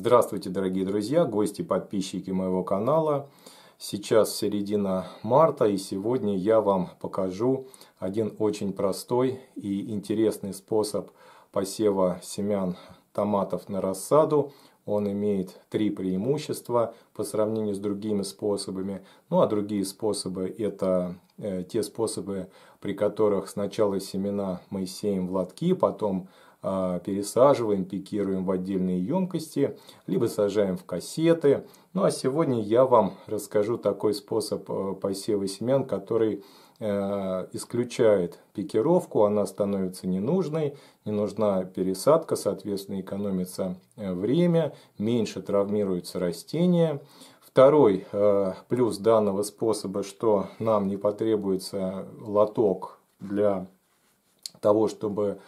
Здравствуйте, дорогие друзья, гости, подписчики моего канала. Сейчас середина марта и сегодня я вам покажу один очень простой и интересный способ посева семян томатов на рассаду он имеет три преимущества по сравнению с другими способами. Ну а другие способы это э, те способы, при которых сначала семена мы сеем в лотки, потом э, пересаживаем, пикируем в отдельные емкости, либо сажаем в кассеты. Ну а сегодня я вам расскажу такой способ э, посева семян, который Э, исключает пикировку, она становится ненужной, не нужна пересадка, соответственно экономится э, время, меньше травмируются растения. Второй э, плюс данного способа, что нам не потребуется лоток для того, чтобы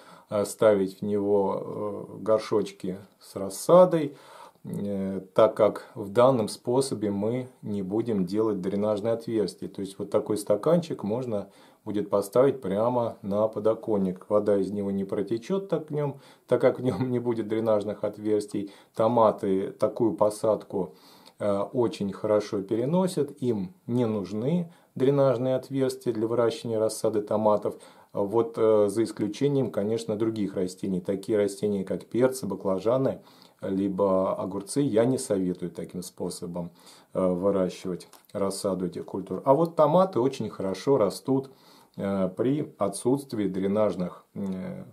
ставить в него горшочки с рассадой. Э, так как в данном способе мы не будем делать дренажное отверстие. То есть вот такой стаканчик можно будет поставить прямо на подоконник. Вода из него не протечет так, в нем, так как в нем не будет дренажных отверстий. Томаты такую посадку э, очень хорошо переносят. Им не нужны дренажные отверстия для выращивания рассады томатов. Вот э, за исключением, конечно, других растений. Такие растения, как перцы, баклажаны – либо огурцы, я не советую таким способом э, выращивать рассаду этих культур. А вот томаты очень хорошо растут э, при отсутствии дренажных э,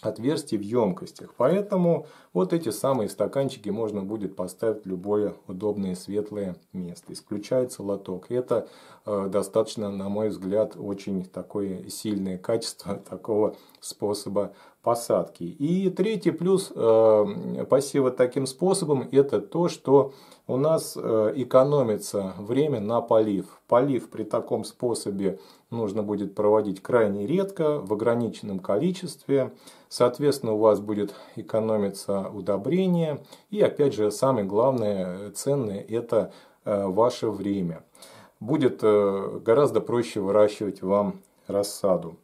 отверстий в емкостях. Поэтому вот эти самые стаканчики можно будет поставить в любое удобное светлое место. Исключается лоток. Это достаточно, на мой взгляд, очень такое сильное качество такого способа посадки. И третий плюс э, посева таким способом – это то, что у нас э, экономится время на полив. Полив при таком способе нужно будет проводить крайне редко, в ограниченном количестве. Соответственно, у вас будет экономиться удобрение. И опять же, самое главное, ценное – это э, ваше время. Будет гораздо проще выращивать вам рассаду.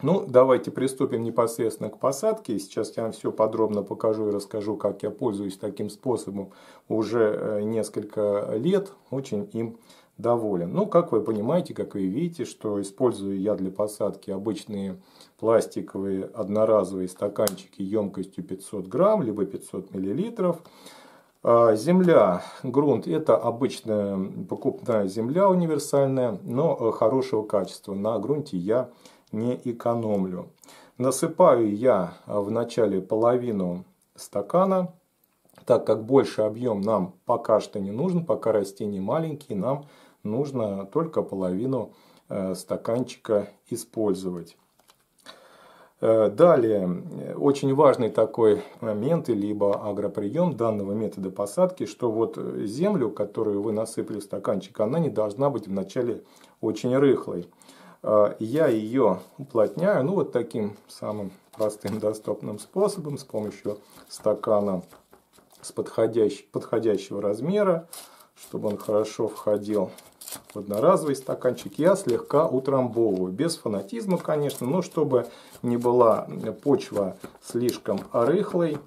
Ну, давайте приступим непосредственно к посадке. Сейчас я вам все подробно покажу и расскажу, как я пользуюсь таким способом уже э, несколько лет. Очень им доволен. Ну, как вы понимаете, как вы видите, что использую я для посадки обычные пластиковые одноразовые стаканчики емкостью 500 грамм, либо 500 миллилитров. А, земля, грунт – это обычная покупная земля универсальная, но э, хорошего качества. На грунте я не экономлю. Насыпаю я в начале половину стакана, так как больше объем нам пока что не нужен, пока растение маленькие, нам нужно только половину э, стаканчика использовать. Э, далее, очень важный такой момент, либо агроприем данного метода посадки, что вот землю, которую вы насыпали в стаканчик, она не должна быть вначале очень рыхлой. А, я ее уплотняю, ну, вот таким самым простым доступным способом, с помощью стакана с подходящ... подходящего размера, чтобы он хорошо входил в одноразовый стаканчик. Я слегка утрамбовываю, без фанатизма, конечно, но чтобы не была почва слишком рыхлой,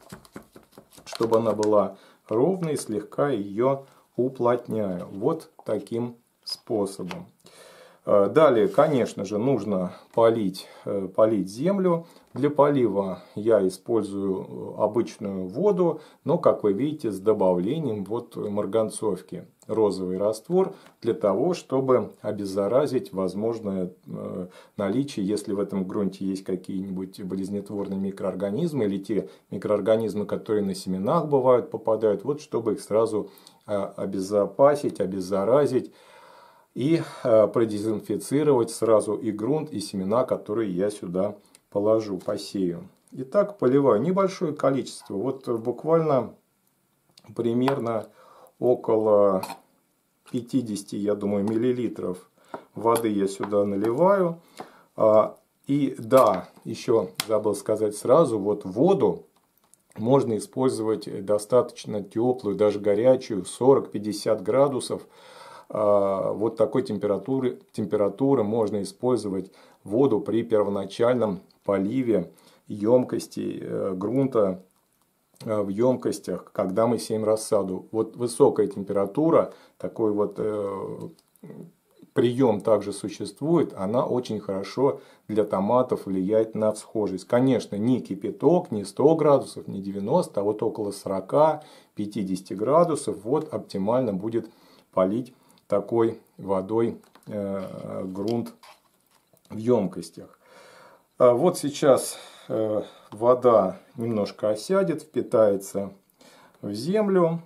чтобы она была ровной, слегка ее уплотняю. Вот таким способом. Э, далее, конечно же, нужно полить, э, полить землю. Для полива я использую э, обычную воду, но, как вы видите, с добавлением вот марганцовки. Розовый раствор для того, чтобы обеззаразить возможное наличие, если в этом грунте есть какие-нибудь болезнетворные микроорганизмы или те микроорганизмы, которые на семенах бывают, попадают, вот чтобы их сразу обезопасить, обеззаразить и э, продезинфицировать сразу и грунт, и семена, которые я сюда положу, посею. Итак, поливаю небольшое количество. Вот буквально примерно около 50, я думаю, миллилитров воды я сюда наливаю. А, и да, еще забыл сказать сразу, вот воду можно использовать достаточно теплую, даже горячую, 40-50 градусов. А, вот такой температуры, температуры можно использовать воду при первоначальном поливе емкостей э, грунта э, в емкостях, когда мы сеем рассаду. Вот высокая температура, такой вот э, прием также существует, она очень хорошо для томатов влияет на всхожесть. Конечно, не кипяток, не 100 градусов, не 90, а вот около 40-50 градусов, вот оптимально будет полить такой водой э, грунт в емкостях. А вот сейчас э, вода немножко осядет, впитается в землю.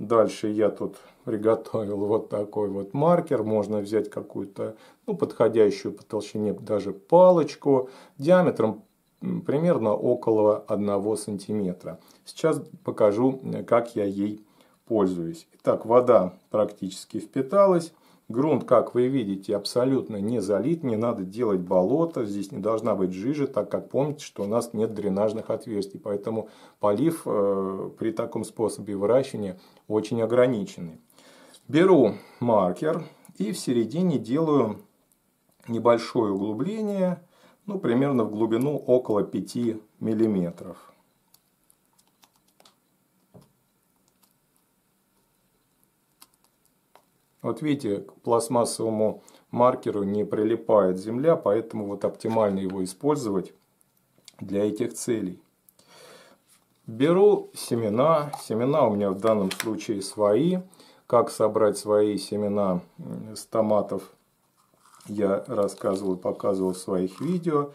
Дальше я тут приготовил вот такой вот маркер. Можно взять какую-то ну, подходящую по толщине даже палочку диаметром примерно около 1 сантиметра. Сейчас покажу, э, как я ей пользуюсь. Итак, вода практически впиталась. Грунт, как вы видите, абсолютно не залит, не надо делать болото, здесь не должна быть жижи, так как помните, что у нас нет дренажных отверстий, поэтому полив э, при таком способе выращивания очень ограниченный. Беру маркер и в середине делаю небольшое углубление, ну, примерно в глубину около 5 миллиметров. Вот видите, к пластмассовому маркеру не прилипает земля, поэтому вот оптимально его использовать для этих целей. Беру семена. Семена у меня в данном случае свои. Как собрать свои семена с томатов, я рассказывал и показывал в своих видео.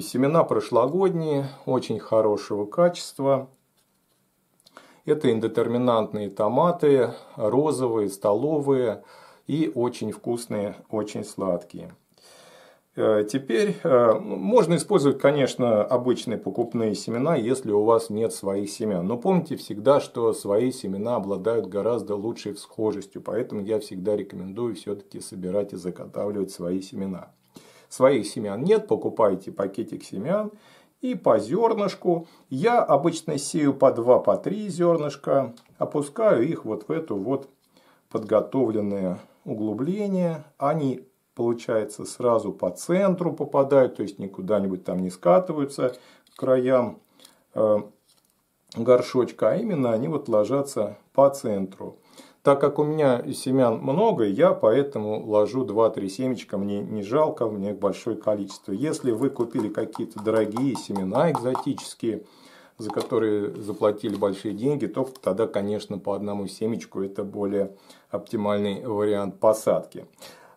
семена прошлогодние, очень хорошего качества. Это индетерминантные томаты, розовые, столовые и очень вкусные, очень сладкие. Э, теперь э, можно использовать, конечно, обычные покупные семена, если у вас нет своих семян. Но помните всегда, что свои семена обладают гораздо лучшей всхожестью. Поэтому я всегда рекомендую все-таки собирать и заготавливать свои семена. Своих семян нет, покупайте пакетик семян и по зернышку. Я обычно сею по 2-3 по зернышка, опускаю их вот в эту вот подготовленное углубление. Они, получается, сразу по центру попадают, то есть никуда-нибудь там не скатываются к краям э, горшочка, а именно они вот ложатся по центру. Так как у меня семян много, я поэтому ложу 2-3 семечка, мне не жалко, мне их большое количество. Если вы купили какие-то дорогие семена экзотические, за которые заплатили большие деньги, то тогда, конечно, по одному семечку это более оптимальный вариант посадки.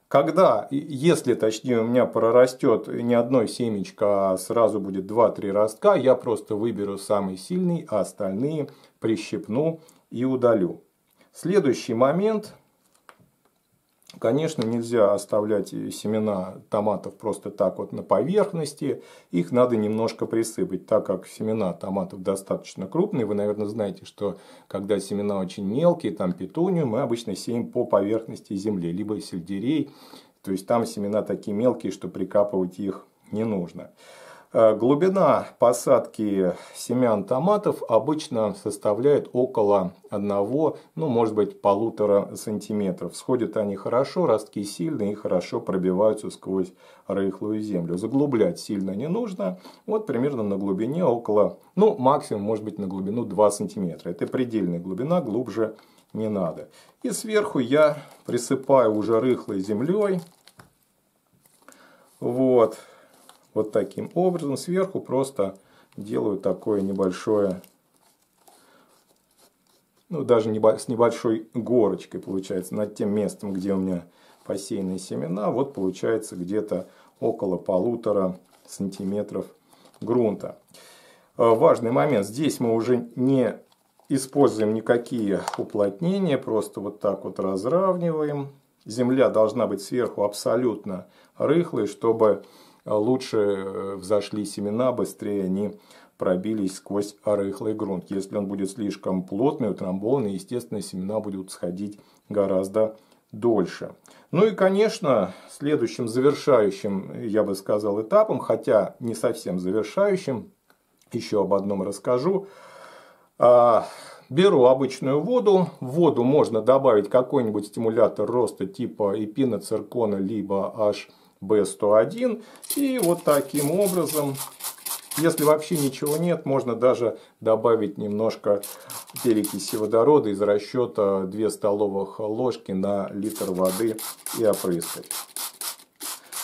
Когда, если точнее у меня прорастет не одно семечко, а сразу будет 2-3 ростка, я просто выберу самый сильный, а остальные прищипну и удалю. Следующий момент. Конечно, нельзя оставлять семена томатов просто так вот на поверхности. Их надо немножко присыпать, так как семена томатов достаточно крупные. Вы, наверное, знаете, что когда семена очень мелкие, там петунию, мы обычно сеем по поверхности земли, либо сельдерей. То есть, там семена такие мелкие, что прикапывать их не нужно. Э, глубина посадки семян томатов обычно составляет около одного, ну может быть полутора сантиметров. Сходят они хорошо, ростки сильные и хорошо пробиваются сквозь рыхлую землю. Заглублять сильно не нужно. Вот примерно на глубине около, ну максимум может быть на глубину 2 сантиметра. Это предельная глубина, глубже не надо. И сверху я присыпаю уже рыхлой землей. Вот, вот таким образом. Сверху просто делаю такое небольшое, ну даже с небольшой горочкой получается, над тем местом, где у меня посеянные семена. Вот получается где-то около полутора сантиметров грунта. А, важный момент. Здесь мы уже не используем никакие уплотнения, просто вот так вот разравниваем. Земля должна быть сверху абсолютно рыхлой, чтобы а лучше э, взошли семена, быстрее они пробились сквозь рыхлый грунт. Если он будет слишком плотный, утрамбованный, естественно, семена будут сходить гораздо дольше. Ну и, конечно, следующим завершающим, я бы сказал, этапом, хотя не совсем завершающим, еще об одном расскажу. А, беру обычную воду. В воду можно добавить какой-нибудь стимулятор роста типа эпина, циркона, либо H B101. И вот таким образом, если вообще ничего нет, можно даже добавить немножко перекиси водорода из расчета 2 столовых ложки на литр воды и опрыскать.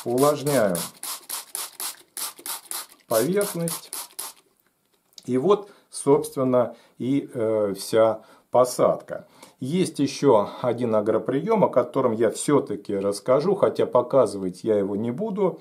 Увлажняю поверхность. И вот, собственно, и э, вся посадка. Есть еще один агроприем, о котором я все-таки расскажу, хотя показывать я его не буду.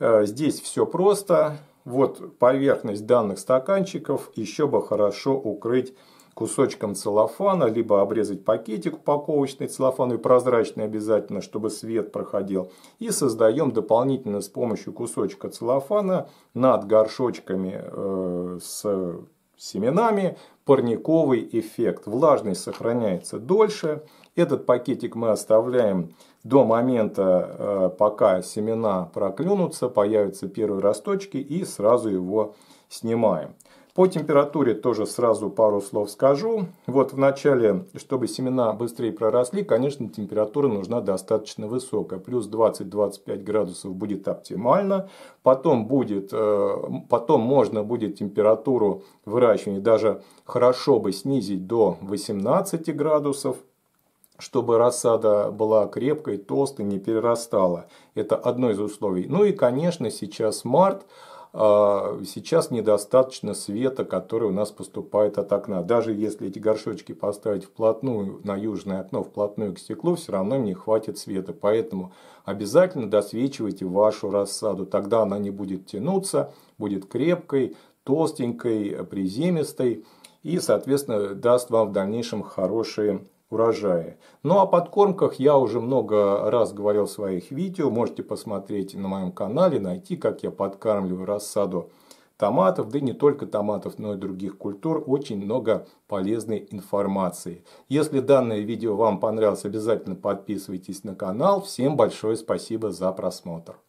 Э, здесь все просто. Вот поверхность данных стаканчиков еще бы хорошо укрыть кусочком целлофана, либо обрезать пакетик упаковочный целлофановый, прозрачный обязательно, чтобы свет проходил. И создаем дополнительно с помощью кусочка целлофана над горшочками э, с семенами парниковый эффект. Влажность сохраняется дольше. Этот пакетик мы оставляем до момента, э, пока семена проклюнутся, появятся первые росточки и сразу его снимаем. По температуре тоже сразу пару слов скажу. Вот в начале, чтобы семена быстрее проросли, конечно, температура нужна достаточно высокая. Плюс 20-25 градусов будет оптимально. Потом, будет, э, потом можно будет температуру выращивания даже хорошо бы снизить до 18 градусов чтобы рассада была крепкой, толстой, не перерастала. Это одно из условий. Ну и, конечно, сейчас март. А, сейчас недостаточно света, который у нас поступает от окна. Даже если эти горшочки поставить вплотную на южное окно, вплотную к стеклу, все равно не хватит света. Поэтому обязательно досвечивайте вашу рассаду. Тогда она не будет тянуться, будет крепкой, толстенькой, приземистой и, соответственно, даст вам в дальнейшем хорошие урожае. Ну о подкормках я уже много раз говорил в своих видео, можете посмотреть на моем канале, найти, как я подкармливаю рассаду томатов, да и не только томатов, но и других культур, очень много полезной информации. Если данное видео вам понравилось, обязательно подписывайтесь на канал. Всем большое спасибо за просмотр.